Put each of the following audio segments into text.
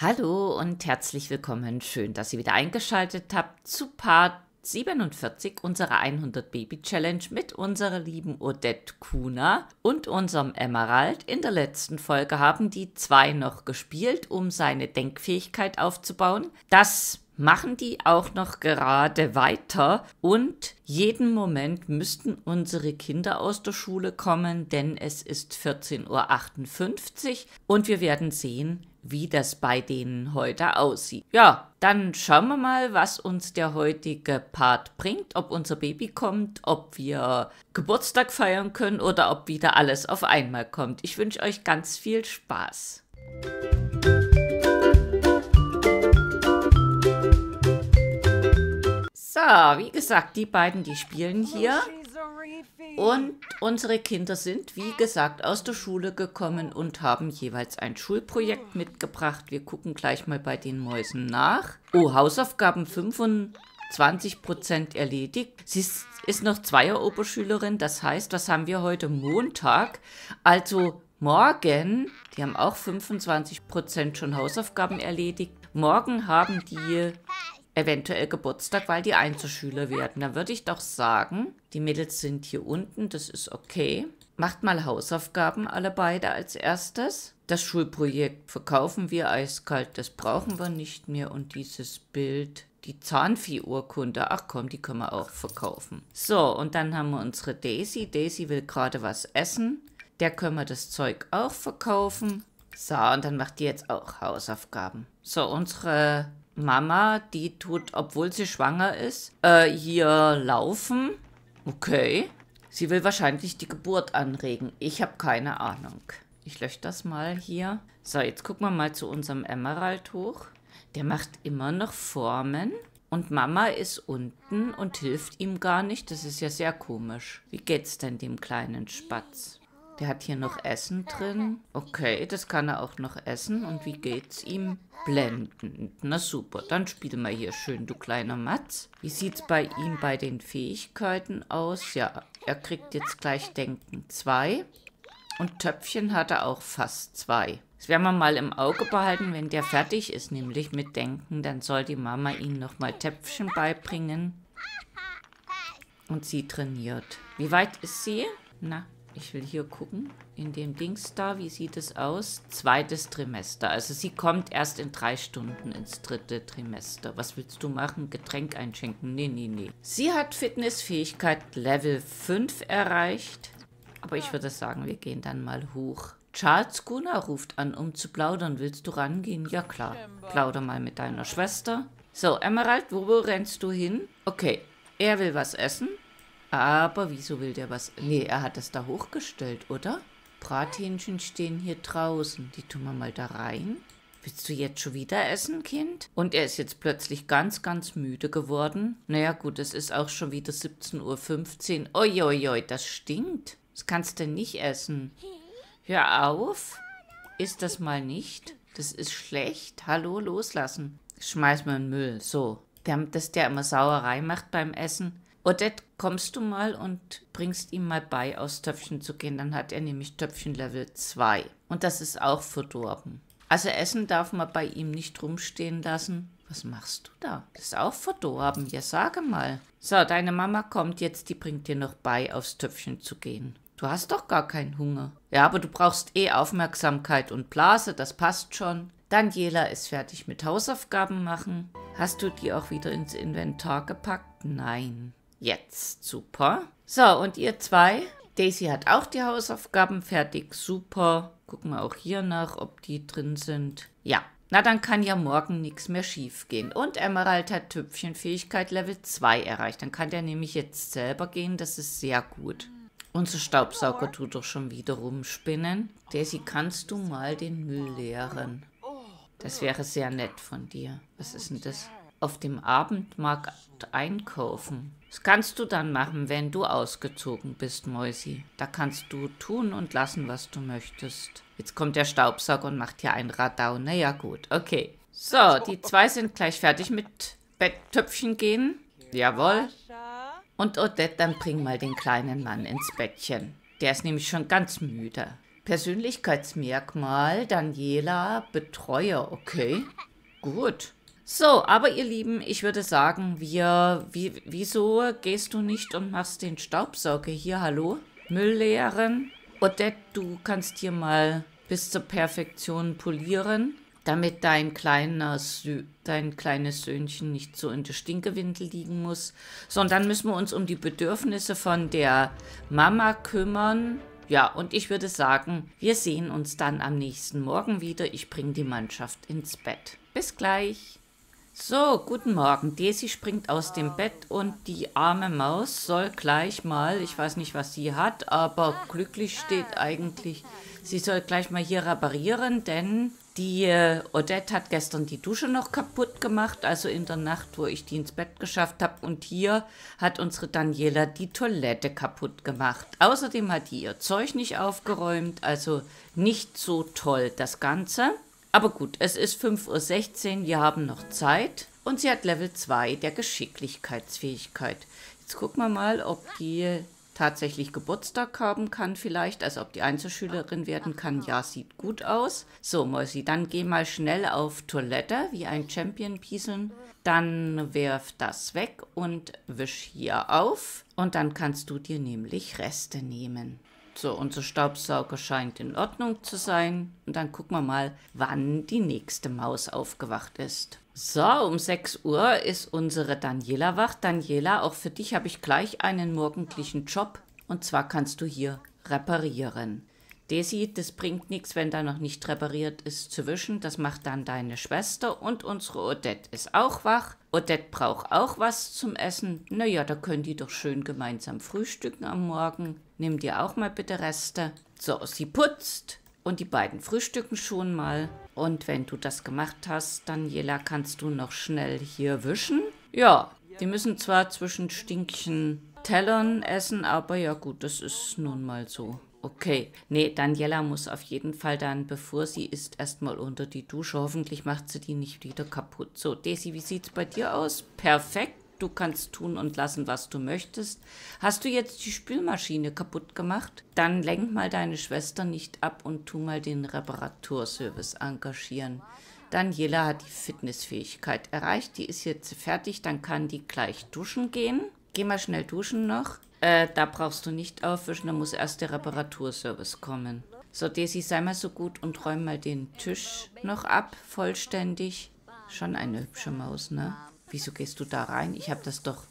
Hallo und herzlich willkommen. Schön, dass ihr wieder eingeschaltet habt zu Part 47 unserer 100 Baby Challenge mit unserer lieben Odette Kuna und unserem Emerald. In der letzten Folge haben die zwei noch gespielt, um seine Denkfähigkeit aufzubauen. Das machen die auch noch gerade weiter und jeden Moment müssten unsere Kinder aus der Schule kommen, denn es ist 14.58 Uhr und wir werden sehen, wie das bei denen heute aussieht. Ja, dann schauen wir mal, was uns der heutige Part bringt, ob unser Baby kommt, ob wir Geburtstag feiern können oder ob wieder alles auf einmal kommt. Ich wünsche euch ganz viel Spaß. So, wie gesagt, die beiden, die spielen hier. Oh, und unsere Kinder sind, wie gesagt, aus der Schule gekommen und haben jeweils ein Schulprojekt mitgebracht. Wir gucken gleich mal bei den Mäusen nach. Oh, Hausaufgaben 25% erledigt. Sie ist, ist noch Zweier-Oberschülerin. Das heißt, was haben wir heute? Montag. Also morgen, die haben auch 25% schon Hausaufgaben erledigt. Morgen haben die eventuell Geburtstag, weil die Einzelschüler werden. Da würde ich doch sagen, die Mädels sind hier unten, das ist okay. Macht mal Hausaufgaben alle beide als erstes. Das Schulprojekt verkaufen wir eiskalt, das brauchen wir nicht mehr. Und dieses Bild, die Zahnviehurkunde, ach komm, die können wir auch verkaufen. So, und dann haben wir unsere Daisy. Daisy will gerade was essen. Der können wir das Zeug auch verkaufen. So, und dann macht die jetzt auch Hausaufgaben. So, unsere Mama, die tut, obwohl sie schwanger ist, äh, hier laufen. Okay. Sie will wahrscheinlich die Geburt anregen. Ich habe keine Ahnung. Ich lösche das mal hier. So, jetzt gucken wir mal zu unserem Emerald hoch. Der macht immer noch Formen. Und Mama ist unten und hilft ihm gar nicht. Das ist ja sehr komisch. Wie geht's denn dem kleinen Spatz? Der hat hier noch Essen drin. Okay, das kann er auch noch essen. Und wie geht's ihm? Blendend. Na super, dann spiel mal hier schön, du kleiner Matz. Wie sieht's bei ihm bei den Fähigkeiten aus? Ja, er kriegt jetzt gleich Denken 2. Und Töpfchen hat er auch fast 2. Das werden wir mal im Auge behalten, wenn der fertig ist, nämlich mit Denken. Dann soll die Mama ihm nochmal Töpfchen beibringen. Und sie trainiert. Wie weit ist sie? Na, ich will hier gucken, in dem Dings da, wie sieht es aus? Zweites Trimester. Also sie kommt erst in drei Stunden ins dritte Trimester. Was willst du machen? Getränk einschenken? Nee, nee, nee. Sie hat Fitnessfähigkeit Level 5 erreicht. Aber ich würde sagen, wir gehen dann mal hoch. Charles Gunnar ruft an, um zu plaudern. Willst du rangehen? Ja, klar. Plauder mal mit deiner Schwester. So, Emerald, wo rennst du hin? Okay, er will was essen. Aber wieso will der was? Nee, er hat das da hochgestellt, oder? Brathähnchen stehen hier draußen. Die tun wir mal da rein. Willst du jetzt schon wieder essen, Kind? Und er ist jetzt plötzlich ganz, ganz müde geworden. Naja gut, es ist auch schon wieder 17.15 Uhr. Uiuiui, das stinkt. Das kannst du nicht essen. Hör auf. Ist das mal nicht. Das ist schlecht. Hallo, loslassen. Schmeiß mal in den Müll. So. dass der immer Sauerei macht beim Essen. Odette, kommst du mal und bringst ihm mal bei, aus Töpfchen zu gehen. Dann hat er nämlich Töpfchen Level 2. Und das ist auch verdorben. Also Essen darf man bei ihm nicht rumstehen lassen. Was machst du da? Das ist auch verdorben. Ja, sage mal. So, deine Mama kommt jetzt, die bringt dir noch bei, aufs Töpfchen zu gehen. Du hast doch gar keinen Hunger. Ja, aber du brauchst eh Aufmerksamkeit und Blase, das passt schon. Daniela ist fertig mit Hausaufgaben machen. Hast du die auch wieder ins Inventar gepackt? Nein. Jetzt. Super. So, und ihr zwei? Daisy hat auch die Hausaufgaben fertig. Super. Gucken wir auch hier nach, ob die drin sind. Ja. Na, dann kann ja morgen nichts mehr schief gehen. Und Emerald hat Tüpfchenfähigkeit Level 2 erreicht. Dann kann der nämlich jetzt selber gehen. Das ist sehr gut. Unser Staubsauger tut doch schon wieder rumspinnen. Daisy, kannst du mal den Müll leeren? Das wäre sehr nett von dir. Was ist denn das? auf dem Abendmarkt einkaufen. Das kannst du dann machen, wenn du ausgezogen bist, Mäusi. Da kannst du tun und lassen, was du möchtest. Jetzt kommt der Staubsauger und macht hier ein Radau. Naja, gut, okay. So, die zwei sind gleich fertig mit Betttöpfchen gehen. Jawohl. Und Odette, dann bring mal den kleinen Mann ins Bettchen. Der ist nämlich schon ganz müde. Persönlichkeitsmerkmal, Daniela, Betreuer, okay. Gut. So, aber ihr Lieben, ich würde sagen, wir, wie, wieso gehst du nicht und machst den Staubsauger hier, hallo? Müll leeren. Odette, du kannst hier mal bis zur Perfektion polieren, damit dein, kleiner Sö dein kleines Söhnchen nicht so in der Stinkewindel liegen muss. So, und dann müssen wir uns um die Bedürfnisse von der Mama kümmern. Ja, und ich würde sagen, wir sehen uns dann am nächsten Morgen wieder. Ich bringe die Mannschaft ins Bett. Bis gleich. So, guten Morgen. Daisy springt aus dem Bett und die arme Maus soll gleich mal, ich weiß nicht, was sie hat, aber glücklich steht eigentlich, sie soll gleich mal hier reparieren, denn die äh, Odette hat gestern die Dusche noch kaputt gemacht, also in der Nacht, wo ich die ins Bett geschafft habe. Und hier hat unsere Daniela die Toilette kaputt gemacht. Außerdem hat die ihr Zeug nicht aufgeräumt, also nicht so toll das Ganze. Aber gut, es ist 5.16 Uhr, wir haben noch Zeit und sie hat Level 2 der Geschicklichkeitsfähigkeit. Jetzt gucken wir mal, ob die tatsächlich Geburtstag haben kann vielleicht, also ob die Einzelschülerin werden kann. Ja, sieht gut aus. So, Mäusi, dann geh mal schnell auf Toilette, wie ein Champion pieseln. Dann werf das weg und wisch hier auf. Und dann kannst du dir nämlich Reste nehmen. So, unser Staubsauger scheint in Ordnung zu sein. Und dann gucken wir mal, wann die nächste Maus aufgewacht ist. So, um 6 Uhr ist unsere Daniela wach. Daniela, auch für dich habe ich gleich einen morgendlichen Job. Und zwar kannst du hier reparieren. Desi, das bringt nichts, wenn da noch nicht repariert ist, zu wischen. Das macht dann deine Schwester und unsere Odette ist auch wach. Odette braucht auch was zum Essen. Naja, da können die doch schön gemeinsam frühstücken am Morgen. Nimm dir auch mal bitte Reste. So, sie putzt und die beiden frühstücken schon mal. Und wenn du das gemacht hast, Daniela, kannst du noch schnell hier wischen. Ja, die müssen zwar zwischen Stinkchen Tellern essen, aber ja gut, das ist nun mal so. Okay, nee, Daniela muss auf jeden Fall dann, bevor sie ist, erstmal unter die Dusche. Hoffentlich macht sie die nicht wieder kaputt. So, Desi, wie sieht's bei dir aus? Perfekt. Du kannst tun und lassen, was du möchtest. Hast du jetzt die Spülmaschine kaputt gemacht? Dann lenk mal deine Schwester nicht ab und tu mal den Reparaturservice engagieren. Daniela hat die Fitnessfähigkeit erreicht. Die ist jetzt fertig, dann kann die gleich duschen gehen. Geh mal schnell duschen noch. Äh, da brauchst du nicht aufwischen, da muss erst der Reparaturservice kommen. So, Desi, sei mal so gut und räum mal den Tisch noch ab, vollständig. Schon eine hübsche Maus, ne? Wieso gehst du da rein? Ich habe das doch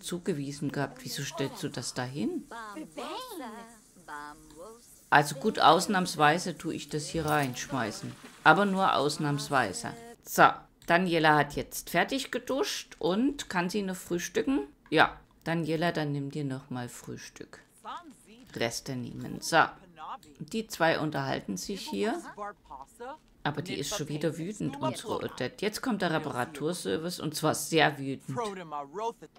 zugewiesen gehabt. Wieso stellst du das da hin? Also gut, ausnahmsweise tue ich das hier reinschmeißen. Aber nur ausnahmsweise. So, Daniela hat jetzt fertig geduscht und kann sie noch frühstücken? Ja, Daniela, dann nimm dir nochmal Frühstück. Reste nehmen. So. Die zwei unterhalten sich hier. Aber die ist schon wieder wütend, unsere Odette. Jetzt kommt der Reparaturservice und zwar sehr wütend.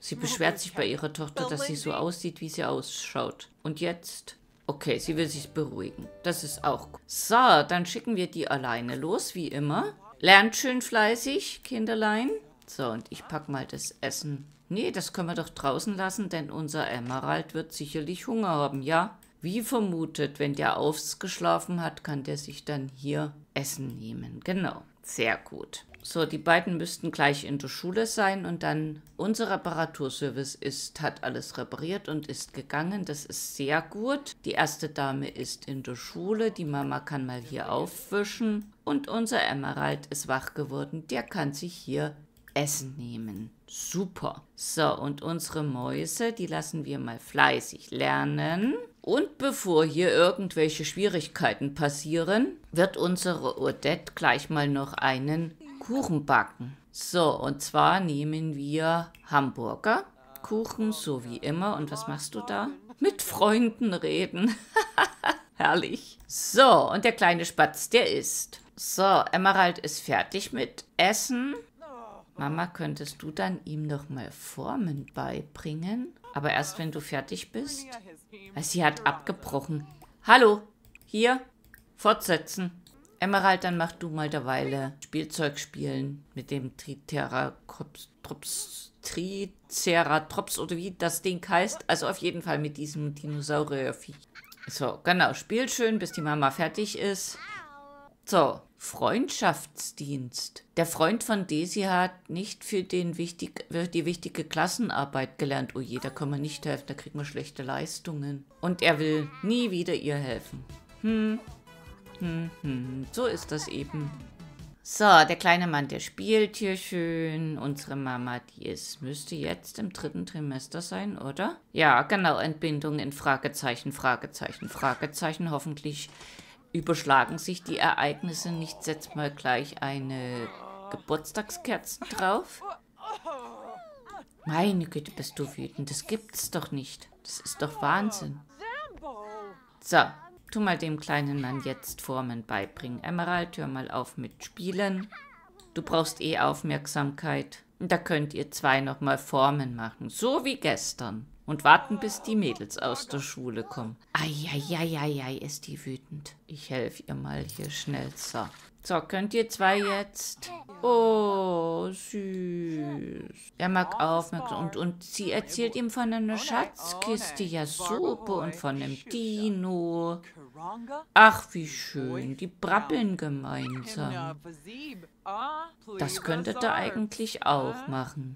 Sie beschwert sich bei ihrer Tochter, dass sie so aussieht, wie sie ausschaut. Und jetzt? Okay, sie will sich beruhigen. Das ist auch gut. So, dann schicken wir die alleine los, wie immer. Lernt schön fleißig, Kinderlein. So, und ich packe mal das Essen Nee, das können wir doch draußen lassen, denn unser Emerald wird sicherlich Hunger haben, ja? Wie vermutet, wenn der aufgeschlafen hat, kann der sich dann hier Essen nehmen. Genau, sehr gut. So, die beiden müssten gleich in der Schule sein und dann unser Reparaturservice ist, hat alles repariert und ist gegangen. Das ist sehr gut. Die erste Dame ist in der Schule, die Mama kann mal hier aufwischen und unser Emerald ist wach geworden. Der kann sich hier Essen nehmen. Super. So, und unsere Mäuse, die lassen wir mal fleißig lernen. Und bevor hier irgendwelche Schwierigkeiten passieren, wird unsere Odette gleich mal noch einen Kuchen backen. So, und zwar nehmen wir Hamburger Kuchen, so wie immer. Und was machst du da? Mit Freunden reden. Herrlich. So, und der kleine Spatz, der isst. So, Emerald ist fertig mit Essen. Mama, könntest du dann ihm noch mal Formen beibringen? Aber erst, wenn du fertig bist? Sie hat abgebrochen. Hallo, hier, fortsetzen. Emerald, dann mach du mal derweile Spielzeug spielen mit dem Triceratops, Triceratops oder wie das Ding heißt. Also auf jeden Fall mit diesem Dinosauriervieh. So, genau, spiel schön, bis die Mama fertig ist. So, Freundschaftsdienst. Der Freund von Desi hat nicht für, den wichtig, für die wichtige Klassenarbeit gelernt. Oh je, da können wir nicht helfen, da kriegen wir schlechte Leistungen. Und er will nie wieder ihr helfen. Hm, hm, hm, so ist das eben. So, der kleine Mann, der spielt hier schön. Unsere Mama, die ist, müsste jetzt im dritten Trimester sein, oder? Ja, genau, Entbindung in Fragezeichen, Fragezeichen, Fragezeichen. Hoffentlich Überschlagen sich die Ereignisse nicht, setzt mal gleich eine Geburtstagskerzen drauf? Meine Güte, bist du wütend. Das gibt's doch nicht. Das ist doch Wahnsinn. So, tu mal dem kleinen Mann jetzt Formen beibringen. Emerald, hör mal auf mit Spielen. Du brauchst eh Aufmerksamkeit. Da könnt ihr zwei nochmal Formen machen. So wie gestern und warten, bis die Mädels aus der Schule kommen. Eieieiei, ist die wütend. Ich helfe ihr mal hier schnell, so. So, könnt ihr zwei jetzt? Oh, süß. Er mag aufmerksam. Und, und sie erzählt ihm von einer Schatzkiste, ja super, und von einem Dino. Ach, wie schön. Die brabbeln gemeinsam. Das könntet ihr eigentlich auch machen.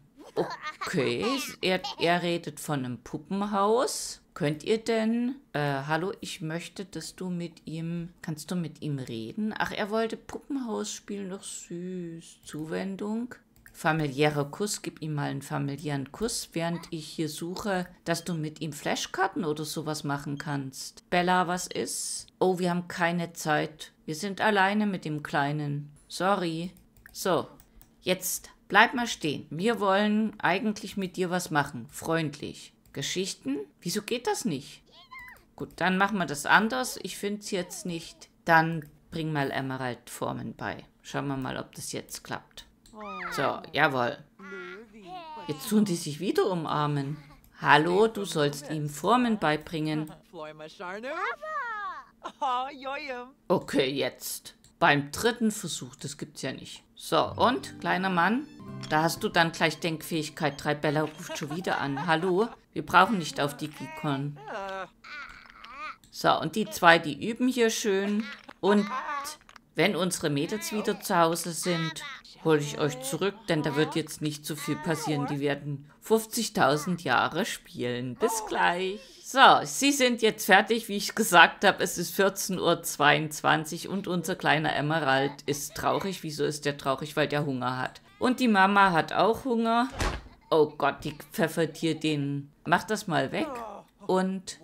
Okay, er, er redet von einem Puppenhaus. Könnt ihr denn, äh, hallo, ich möchte, dass du mit ihm, kannst du mit ihm reden? Ach, er wollte Puppenhaus spielen, doch süß. Zuwendung. Familiärer Kuss, gib ihm mal einen familiären Kuss, während ich hier suche, dass du mit ihm Flashkarten oder sowas machen kannst. Bella, was ist? Oh, wir haben keine Zeit. Wir sind alleine mit dem Kleinen. Sorry. So, jetzt Bleib mal stehen. Wir wollen eigentlich mit dir was machen. Freundlich. Geschichten? Wieso geht das nicht? Gut, dann machen wir das anders. Ich finde es jetzt nicht. Dann bring mal Emerald-Formen bei. Schauen wir mal, ob das jetzt klappt. So, jawohl. Jetzt tun die sich wieder umarmen. Hallo, du sollst ihm Formen beibringen. Ah, okay, jetzt. Beim dritten Versuch, das gibt's ja nicht. So, und, kleiner Mann, da hast du dann gleich Denkfähigkeit 3. Bella ruft schon wieder an. Hallo, wir brauchen nicht auf die Gikon. So, und die zwei, die üben hier schön. Und wenn unsere Mädels wieder zu Hause sind, hole ich euch zurück, denn da wird jetzt nicht so viel passieren. Die werden 50.000 Jahre spielen. Bis gleich. So, Sie sind jetzt fertig. Wie ich gesagt habe, es ist 14.22 Uhr und unser kleiner Emerald ist traurig. Wieso ist der traurig? Weil der Hunger hat. Und die Mama hat auch Hunger. Oh Gott, die pfeffert hier den. Mach das mal weg und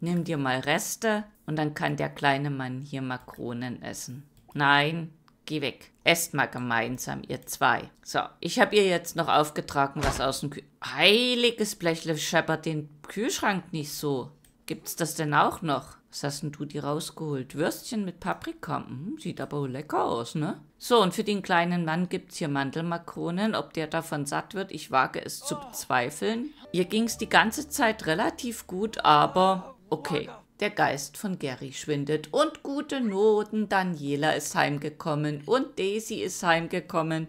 nimm dir mal Reste und dann kann der kleine Mann hier Makronen essen. Nein, Geh weg. Esst mal gemeinsam, ihr zwei. So, ich habe ihr jetzt noch aufgetragen, was aus dem Kühlschrank... Heiliges Blechle scheppert den Kühlschrank nicht so. Gibt's das denn auch noch? Was hast denn du dir rausgeholt? Würstchen mit Paprika. Hm, sieht aber auch lecker aus, ne? So, und für den kleinen Mann gibt's hier Mandelmakronen. Ob der davon satt wird, ich wage es zu bezweifeln. Ihr ging's die ganze Zeit relativ gut, aber okay. Der Geist von Gary schwindet und gute Noten. Daniela ist heimgekommen und Daisy ist heimgekommen.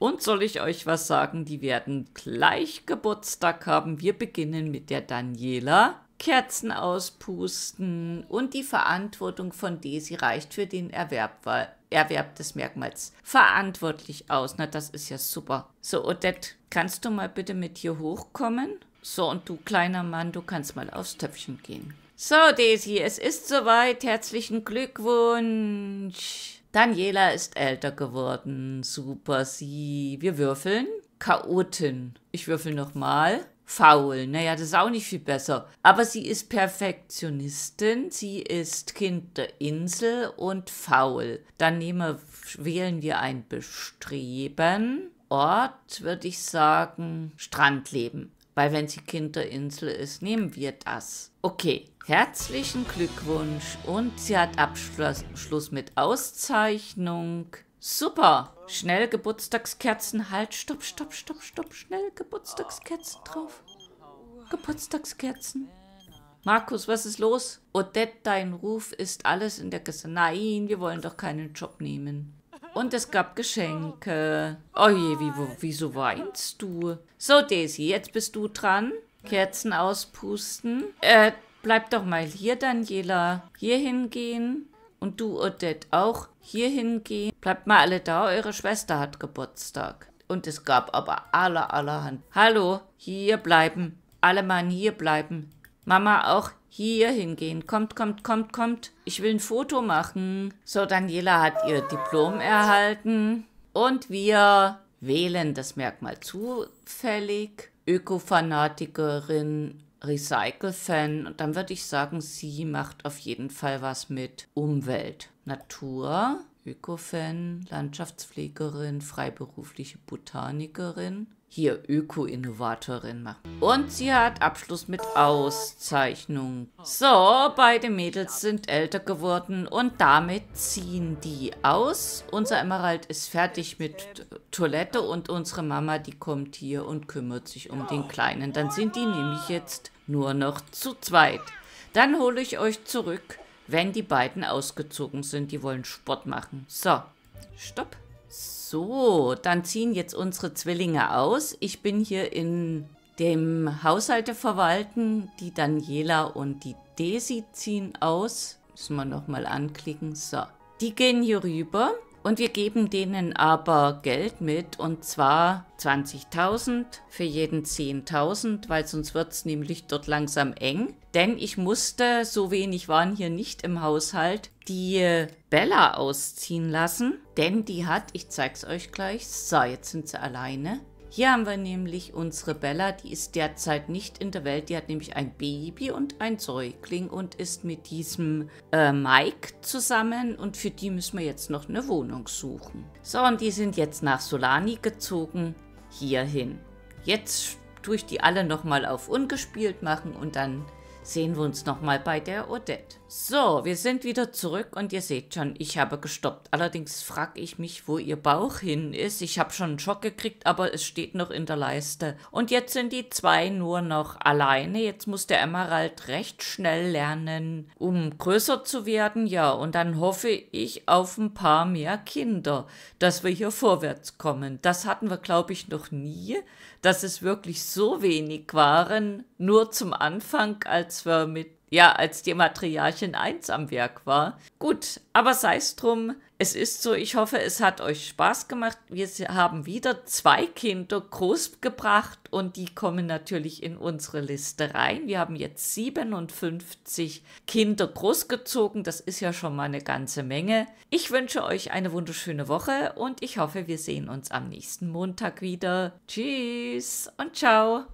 Und soll ich euch was sagen? Die werden gleich Geburtstag haben. Wir beginnen mit der Daniela. Kerzen auspusten und die Verantwortung von Daisy reicht für den Erwerb, Erwerb des Merkmals verantwortlich aus. Na, das ist ja super. So, Odette, kannst du mal bitte mit hier hochkommen? So, und du kleiner Mann, du kannst mal aufs Töpfchen gehen. So, Daisy, es ist soweit. Herzlichen Glückwunsch. Daniela ist älter geworden. Super, sie. Wir würfeln. Chaotin. Ich würfel nochmal. Faul. Naja, das ist auch nicht viel besser. Aber sie ist Perfektionistin. Sie ist Kind der Insel und faul. Dann nehmen, wählen wir ein Bestreben. Ort würde ich sagen Strandleben weil wenn sie Kind der Insel ist, nehmen wir das. Okay, herzlichen Glückwunsch und sie hat Abschluss Schluss mit Auszeichnung. Super! Schnell Geburtstagskerzen, halt, stopp, stopp, stopp, stopp, schnell Geburtstagskerzen drauf. Geburtstagskerzen. Markus, was ist los? Odette, dein Ruf ist alles in der Kiste. Nein, wir wollen doch keinen Job nehmen. Und es gab Geschenke. Oh je, wie, wieso weinst du? So, Daisy, jetzt bist du dran. Kerzen auspusten. Äh, bleib doch mal hier, Daniela. Hier hingehen. Und du, Odette, auch hier hingehen. Bleibt mal alle da, eure Schwester hat Geburtstag. Und es gab aber aller, allerhand. Hallo, hier bleiben. Alle Mann hier bleiben. Mama auch hier hingehen. Kommt, kommt, kommt, kommt. Ich will ein Foto machen. So, Daniela hat ihr Diplom erhalten. Und wir wählen das Merkmal zufällig. Ökofanatikerin, Recycle-Fan. Und dann würde ich sagen, sie macht auf jeden Fall was mit Umwelt, Natur, Öko-Fan, Landschaftspflegerin, freiberufliche Botanikerin hier Öko-Innovatorin machen. Und sie hat Abschluss mit Auszeichnung. So, beide Mädels sind älter geworden und damit ziehen die aus. Unser Emerald ist fertig mit Toilette und unsere Mama, die kommt hier und kümmert sich um den Kleinen. Dann sind die nämlich jetzt nur noch zu zweit. Dann hole ich euch zurück, wenn die beiden ausgezogen sind. Die wollen Sport machen. So, stopp. So, dann ziehen jetzt unsere Zwillinge aus. Ich bin hier in dem Haushalte verwalten. Die Daniela und die Desi ziehen aus. Müssen wir nochmal anklicken. So, die gehen hier rüber und wir geben denen aber Geld mit und zwar 20.000 für jeden 10.000, weil sonst wird es nämlich dort langsam eng. Denn ich musste, so wenig waren hier nicht im Haushalt, die Bella ausziehen lassen. Denn die hat, ich zeig's euch gleich, so jetzt sind sie alleine, hier haben wir nämlich unsere Bella, die ist derzeit nicht in der Welt. Die hat nämlich ein Baby und ein Säugling und ist mit diesem äh, Mike zusammen. Und für die müssen wir jetzt noch eine Wohnung suchen. So, und die sind jetzt nach Solani gezogen, hierhin. Jetzt tue ich die alle nochmal auf ungespielt machen und dann sehen wir uns nochmal bei der Odette. So, wir sind wieder zurück und ihr seht schon, ich habe gestoppt. Allerdings frage ich mich, wo ihr Bauch hin ist. Ich habe schon einen Schock gekriegt, aber es steht noch in der Leiste. Und jetzt sind die zwei nur noch alleine. Jetzt muss der Emerald recht schnell lernen, um größer zu werden. Ja, und dann hoffe ich auf ein paar mehr Kinder, dass wir hier vorwärts kommen. Das hatten wir, glaube ich, noch nie, dass es wirklich so wenig waren. Nur zum Anfang, als wir mit ja, als die Matriarchin 1 am Werk war. Gut, aber sei es drum, es ist so, ich hoffe, es hat euch Spaß gemacht. Wir haben wieder zwei Kinder großgebracht und die kommen natürlich in unsere Liste rein. Wir haben jetzt 57 Kinder großgezogen. Das ist ja schon mal eine ganze Menge. Ich wünsche euch eine wunderschöne Woche und ich hoffe, wir sehen uns am nächsten Montag wieder. Tschüss und ciao.